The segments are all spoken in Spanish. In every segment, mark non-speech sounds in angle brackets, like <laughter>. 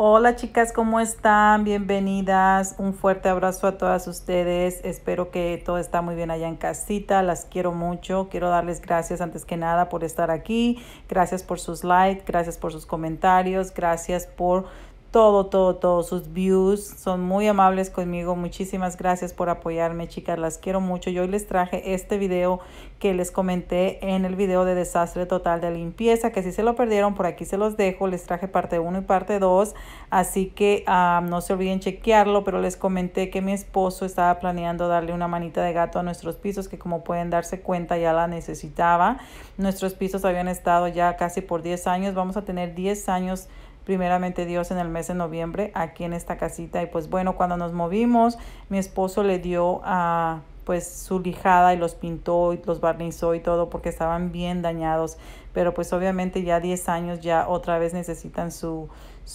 Hola chicas, ¿cómo están? Bienvenidas. Un fuerte abrazo a todas ustedes. Espero que todo está muy bien allá en casita. Las quiero mucho. Quiero darles gracias antes que nada por estar aquí. Gracias por sus likes, gracias por sus comentarios, gracias por todo, todo, todos sus views. Son muy amables conmigo. Muchísimas gracias por apoyarme, chicas. Las quiero mucho. Y hoy les traje este video que les comenté en el video de desastre total de limpieza, que si se lo perdieron, por aquí se los dejo. Les traje parte 1 y parte 2. Así que ah, no se olviden chequearlo, pero les comenté que mi esposo estaba planeando darle una manita de gato a nuestros pisos, que como pueden darse cuenta ya la necesitaba. Nuestros pisos habían estado ya casi por 10 años. Vamos a tener 10 años primeramente Dios en el mes de noviembre aquí en esta casita. Y pues bueno, cuando nos movimos, mi esposo le dio a ah, pues su lijada y los pintó y los barnizó y todo porque estaban bien dañados. Pero pues obviamente ya 10 años ya otra vez necesitan su,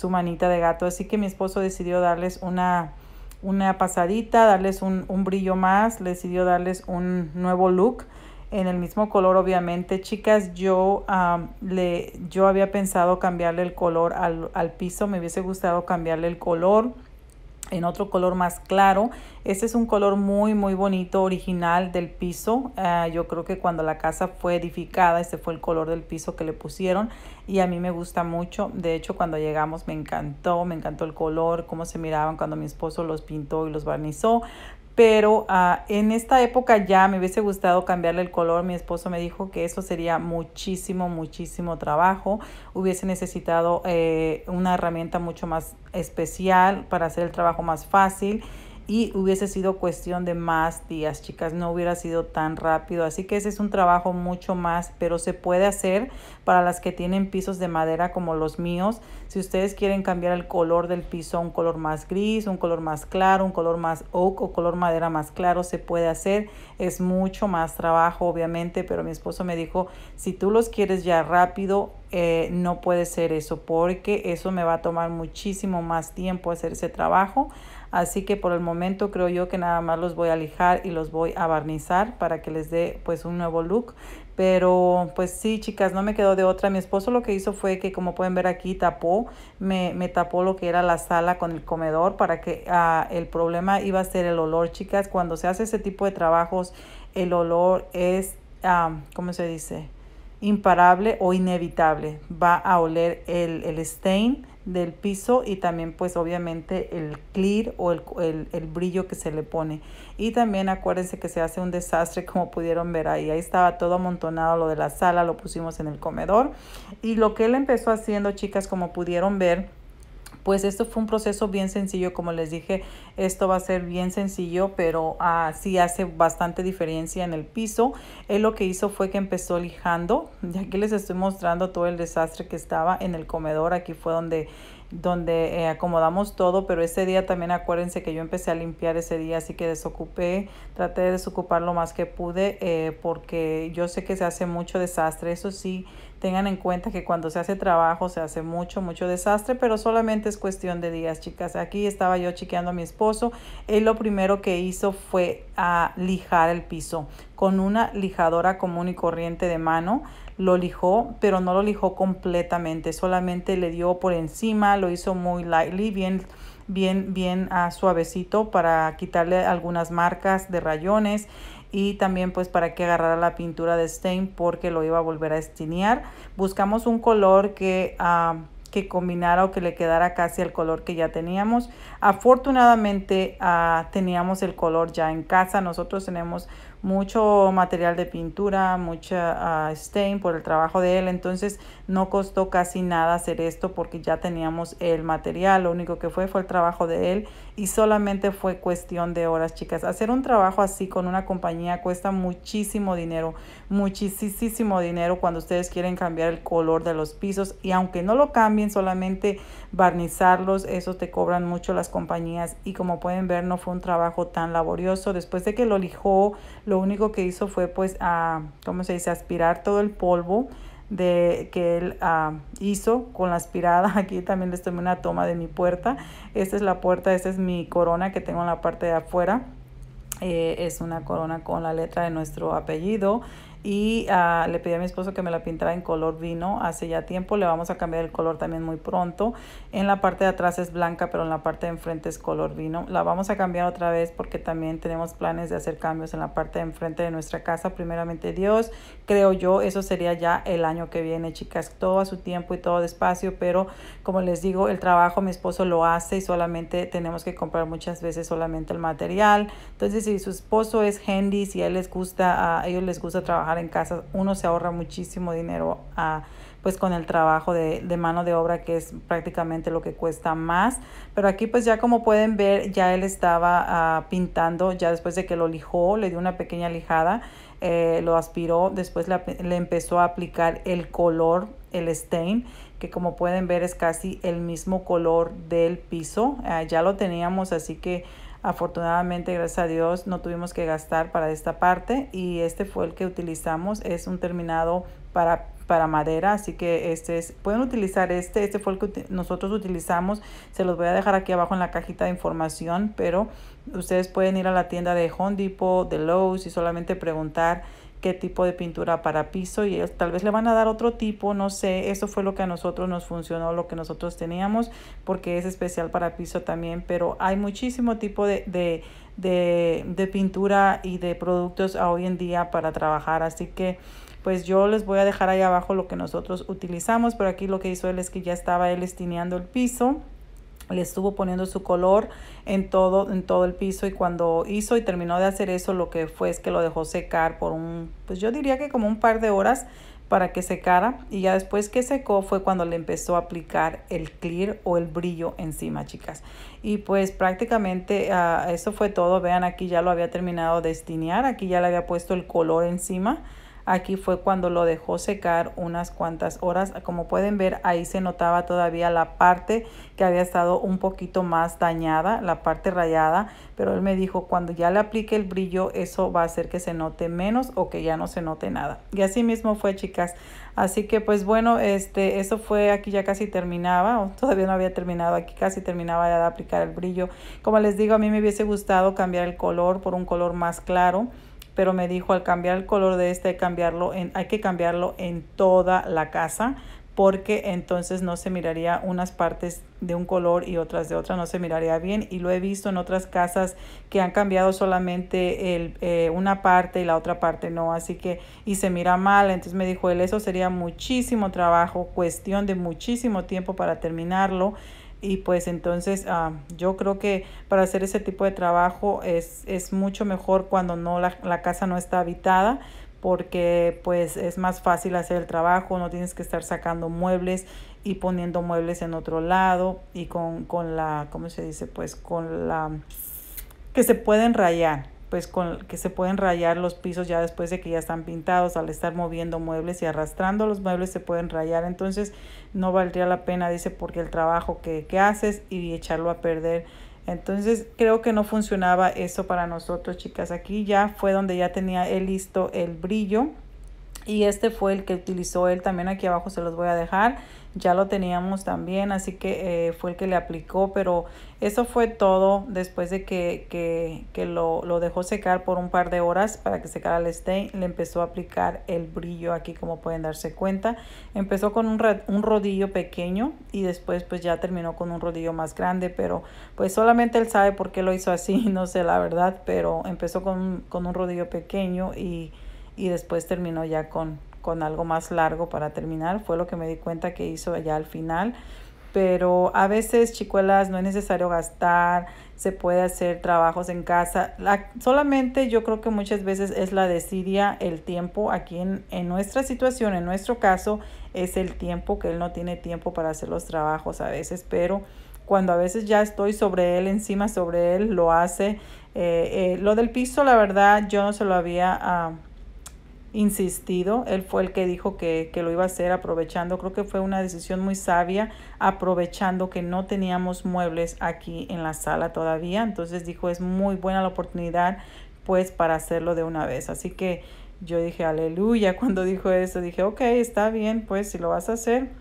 manita de gato. Así que mi esposo decidió darles una, una pasadita, darles un, un brillo más, decidió darles un nuevo look en el mismo color obviamente chicas yo le yo había pensado cambiarle el color al, piso me hubiese gustado cambiarle el color en otro color más claro este es un color muy muy bonito original del piso ah, yo creo que cuando la casa fue edificada este fue el color del piso que le pusieron y a mí me gusta mucho de hecho cuando llegamos me encantó me encantó el color cómo se miraban cuando mi esposo los pintó y los barnizó pero ah, en esta época ya me hubiese gustado cambiarle el color. Mi esposo me dijo que eso sería muchísimo, muchísimo trabajo. Hubiese necesitado eh, una herramienta mucho más especial para hacer el trabajo más fácil y hubiese sido cuestión de más días, chicas, no hubiera sido tan rápido. Así que ese es un trabajo mucho más, pero se puede hacer para las que tienen pisos de madera como los míos. Si ustedes quieren cambiar el color del piso a un color más gris, un color más claro, un color más oak o color madera más claro, se puede hacer. Es mucho más trabajo, obviamente, pero mi esposo me dijo, si tú los quieres ya rápido, eh, no puede ser eso porque eso me va a tomar muchísimo más tiempo hacer ese trabajo Así que por el momento creo yo que nada más los voy a lijar y los voy a barnizar para que les dé pues un nuevo look. Pero pues sí, chicas, no me quedó de otra. Mi esposo lo que hizo fue que, como pueden ver aquí, tapó, me, tapó lo que era la sala con el comedor para que ah, el problema iba a ser el olor, chicas. Cuando se hace ese tipo de trabajos, el olor es, ah, ¿cómo se dice? Imparable o inevitable. Va a oler el, el stain del piso y también pues obviamente el clear o el, el, brillo que se le pone y también acuérdense que se hace un desastre <laughs> como pudieron ver ahí ahí estaba todo amontonado lo de la sala lo pusimos en el comedor y lo que él empezó haciendo chicas como pudieron ver pues esto fue un proceso bien sencillo, como les dije, esto va a ser bien sencillo, pero así ah, sí hace bastante diferencia en el piso. Él lo que hizo fue que empezó lijando, ya aquí les estoy mostrando todo el desastre que estaba en el comedor, aquí fue donde donde eh, acomodamos todo, pero ese día también acuérdense que yo empecé a limpiar ese día, así que desocupé, traté de desocupar lo más que pude, eh, porque yo sé que se hace mucho desastre, eso sí, Tengan en cuenta que cuando se hace trabajo se hace mucho, mucho desastre, pero solamente es cuestión de días, chicas. Aquí estaba yo chequeando a mi esposo. Él lo primero que hizo fue a ah, lijar el piso con una lijadora común y corriente de mano. Lo lijó, pero no lo lijó completamente, solamente le dio por encima, lo hizo muy lightly, bien bien bien ah, suavecito para quitarle algunas marcas de rayones y también pues para que agarrara la pintura de stain porque lo iba a volver a estinear. Buscamos un color que, ah, que combinara o que le quedara casi el color que ya teníamos. Afortunadamente ah, teníamos el color ya en casa. Nosotros tenemos mucho material de pintura, mucha uh, ah, stain por el trabajo de él. Entonces no costó casi nada hacer esto porque ya teníamos el material. Lo único que fue fue el trabajo de él y solamente fue cuestión de horas, chicas. Hacer un trabajo así con una compañía cuesta muchísimo dinero, muchísimo dinero cuando ustedes quieren cambiar el color de los pisos y aunque no lo cambien, solamente barnizarlos, eso te cobran mucho las compañías y como pueden ver no fue un trabajo tan laborioso. Después de que lo lijó, lo único que hizo fue pues, a, ¿cómo se dice?, aspirar todo el polvo de, que él ah, hizo con la aspirada. <laughs> Aquí también les tomé una toma de mi puerta. Esta es la puerta, esta es mi corona que tengo en la parte de afuera. Eh, es una corona con la letra de nuestro apellido y ah, le pedí a mi esposo que me la pintara en color vino hace ya tiempo. Le vamos a cambiar el color también muy pronto. En la parte de atrás es blanca, pero en la parte de enfrente es color vino. La vamos a cambiar otra vez porque también tenemos planes de hacer cambios en la parte de enfrente de nuestra casa. Primeramente Dios, creo yo, eso sería ya el año que viene, chicas. Todo a su tiempo y todo despacio, pero como les digo, el trabajo mi esposo lo hace y solamente tenemos que comprar muchas veces solamente el material. Entonces, si su esposo es handy, si él les gusta, a ellos les gusta trabajar en casa, uno se ahorra muchísimo dinero ah, pues con el trabajo de, mano de obra que es prácticamente lo que cuesta más. Pero aquí pues ya como pueden ver ya él estaba ah, pintando ya después de que lo lijó, le dio una pequeña lijada, eh, lo aspiró, después le, empezó a aplicar el color, el stain que como pueden ver es casi el mismo color del piso. Ah, ya lo teníamos, así que Afortunadamente, gracias a Dios, no tuvimos que gastar para esta parte y este fue el que utilizamos. Es un terminado para para madera, así que este es, pueden utilizar este, este fue el que nosotros utilizamos, se los voy a dejar aquí abajo en la cajita de información, pero ustedes pueden ir a la tienda de Home Depot, de Lowe's y solamente preguntar qué tipo de pintura para piso y ellos tal vez le van a dar otro tipo, no sé, eso fue lo que a nosotros nos funcionó, lo que nosotros teníamos, porque es especial para piso también, pero hay muchísimo tipo de, pintura y de productos hoy en día para trabajar, así que pues yo les voy a dejar ahí abajo lo que nosotros utilizamos, pero aquí lo que hizo él es que ya estaba él estineando el piso le estuvo poniendo su color en todo, en todo el piso y cuando hizo y terminó de hacer eso lo que fue es que lo dejó secar por un, pues yo diría que como un par de horas para que secara y ya después que secó fue cuando le empezó a aplicar el clear o el brillo encima chicas y pues prácticamente ah, eso fue todo vean aquí ya lo había terminado de estinear aquí ya le había puesto el color encima Aquí fue cuando lo dejó secar unas cuantas horas. Como pueden ver, ahí se notaba todavía la parte que había estado un poquito más dañada, la parte rayada. Pero él me dijo, cuando ya le aplique el brillo, eso va a hacer que se note menos o que ya no se note nada. Y así mismo fue, chicas. Así que, pues bueno, este, eso fue aquí ya casi terminaba. O todavía no había terminado aquí, casi terminaba ya de aplicar el brillo. Como les digo, a mí me hubiese gustado cambiar el color por un color más claro pero me dijo al cambiar el color de este hay, cambiarlo en, hay que cambiarlo en toda la casa porque entonces no se miraría unas partes de un color y otras de otra, no se miraría bien. Y lo he visto en otras casas que han cambiado solamente el, eh, una parte y la otra parte no, así que y se mira mal. Entonces me dijo él, eso sería muchísimo trabajo, cuestión de muchísimo tiempo para terminarlo. Y pues entonces ah, yo creo que para hacer ese tipo de trabajo es, mucho mejor cuando no la, casa no está habitada porque pues es más fácil hacer el trabajo, no tienes que estar sacando muebles y poniendo muebles en otro lado y con, con la, ¿cómo se dice? Pues con la que se pueden rayar pues con que se pueden rayar los pisos ya después de que ya están pintados, al estar moviendo muebles y arrastrando los muebles se pueden rayar, entonces no valdría la pena, dice, porque el trabajo que, que haces y echarlo a perder. Entonces creo que no funcionaba eso para nosotros, chicas. Aquí ya fue donde ya tenía el listo el brillo y este fue el que utilizó él también, aquí abajo se los voy a dejar. Ya lo teníamos también, así que eh, fue el que le aplicó, pero eso fue todo después de que, lo, dejó secar por un par de horas para que secara el stain. Le empezó a aplicar el brillo aquí como pueden darse cuenta. Empezó con un, un rodillo pequeño y después pues ya terminó con un rodillo más grande, pero pues solamente él sabe por qué lo hizo así, <laughs> no sé la verdad, pero empezó con, con un rodillo pequeño y y después terminó ya con, con algo más largo para terminar. Fue lo que me di cuenta que hizo ya al final. Pero a veces, chicuelas, no es necesario gastar, se puede hacer trabajos en casa. solamente yo creo que muchas veces es la desidia, el tiempo. Aquí en, en nuestra situación, en nuestro caso, es el tiempo, que él no tiene tiempo para hacer los trabajos a veces, pero cuando a veces ya estoy sobre él, encima sobre él, lo hace. Eh, eh, lo del piso, la verdad, yo no se lo había... Ah, insistido, él fue el que dijo que, que, lo iba a hacer aprovechando, creo que fue una decisión muy sabia, aprovechando que no teníamos muebles aquí en la sala todavía, entonces dijo es muy buena la oportunidad pues para hacerlo de una vez, así que yo dije aleluya <laughs> cuando dijo eso, dije ok, está bien, pues si lo vas a hacer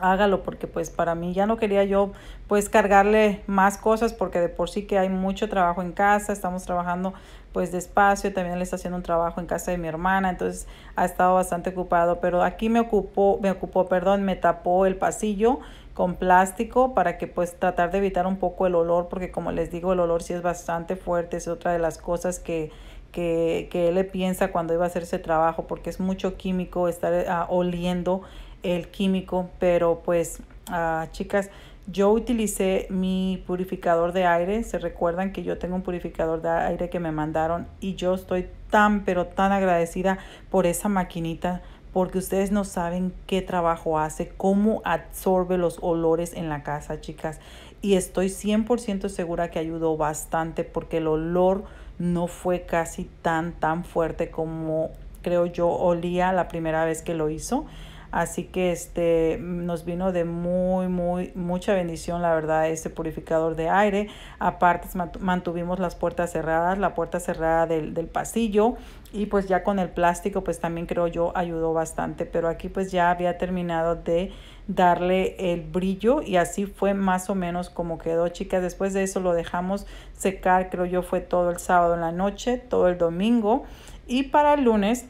hágalo porque pues para mí ya no quería yo pues cargarle más cosas porque de por sí que hay mucho trabajo en casa, estamos trabajando pues despacio, también le está haciendo un trabajo en casa de mi hermana, entonces ha estado bastante ocupado, pero aquí me ocupó, me ocupó, perdón, me tapó el pasillo con plástico para que pues tratar de evitar un poco el olor porque como les digo el olor sí es bastante fuerte, es otra de las cosas que que, que él le piensa cuando iba a hacer ese trabajo porque es mucho químico estar ah, oliendo el químico, pero pues ah, chicas, yo utilicé mi purificador de aire. Se recuerdan que yo tengo un purificador de aire que me mandaron y yo estoy tan, pero tan agradecida por esa maquinita porque ustedes no saben qué trabajo hace, cómo absorbe los olores en la casa, chicas. Y estoy 100% segura que ayudó bastante porque el olor no fue casi tan, tan fuerte como creo yo olía la primera vez que lo hizo. Así que este nos vino de muy, muy, mucha bendición, la verdad, ese purificador de aire. Aparte, mantuvimos las puertas cerradas, la puerta cerrada del, del pasillo y pues ya con el plástico, pues también creo yo ayudó bastante. Pero aquí pues ya había terminado de darle el brillo y así fue más o menos como quedó chicas después de eso lo dejamos secar creo yo fue todo el sábado en la noche todo el domingo y para el lunes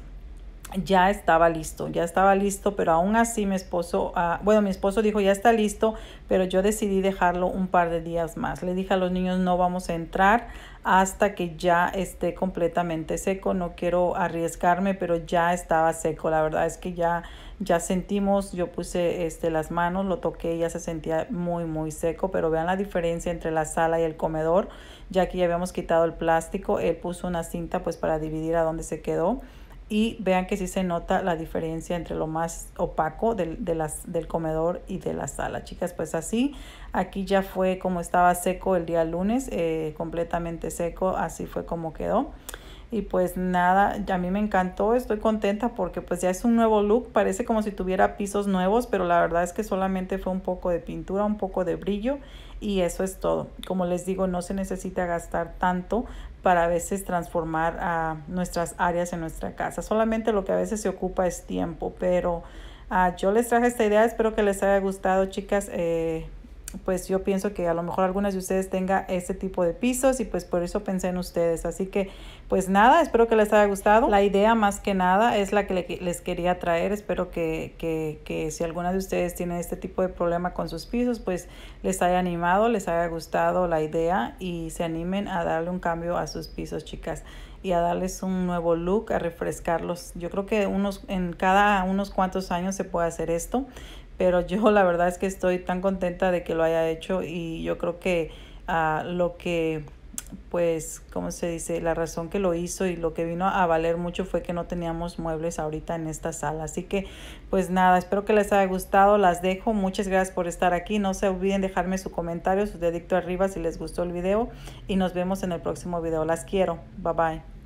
ya estaba listo, ya estaba listo, pero aún así mi esposo, ah, bueno, mi esposo dijo, ya está listo, pero yo decidí dejarlo un par de días más. Le dije a los niños, no vamos a entrar hasta que ya esté completamente seco, no quiero arriesgarme, pero ya estaba seco, la verdad es que ya, ya sentimos, yo puse este, las manos, lo toqué, ya se sentía muy, muy seco, pero vean la diferencia entre la sala y el comedor, ya que ya habíamos quitado el plástico, él puso una cinta pues para dividir a dónde se quedó y vean que sí se nota la diferencia entre lo más opaco del, de las, del comedor y de la sala. Chicas, pues así, aquí ya fue como estaba seco el día lunes, eh, completamente seco, así fue como quedó. Y pues nada, a mí me encantó, estoy contenta porque pues ya es un nuevo look, parece como si tuviera pisos nuevos, pero la verdad es que solamente fue un poco de pintura, un poco de brillo y eso es todo. Como les digo, no se necesita gastar tanto para a veces transformar a nuestras áreas en nuestra casa. Solamente lo que a veces se ocupa es tiempo, pero ah, yo les traje esta idea, espero que les haya gustado chicas. Eh, pues yo pienso que a lo mejor algunas de ustedes tenga este tipo de pisos y pues por eso pensé en ustedes. Así que pues nada, espero que les haya gustado. La idea más que nada es la que les quería traer. Espero que, si alguna de ustedes tiene este tipo de problema con sus pisos, pues les haya animado, les haya gustado la idea y se animen a darle un cambio a sus pisos, chicas y a darles un nuevo look, a refrescarlos. Yo creo que unos, en cada unos cuantos años se puede hacer esto pero yo <laughs> la verdad es que estoy tan contenta de que lo haya hecho y yo creo que ah, lo que pues, ¿cómo se dice? La razón que lo hizo y lo que vino a valer mucho fue que no teníamos muebles ahorita en esta sala. Así que, pues nada, espero que les haya gustado. Las dejo. Muchas gracias por estar aquí. No se olviden dejarme su comentario, su dedicto arriba si les gustó el video. Y nos vemos en el próximo video. Las quiero. Bye bye.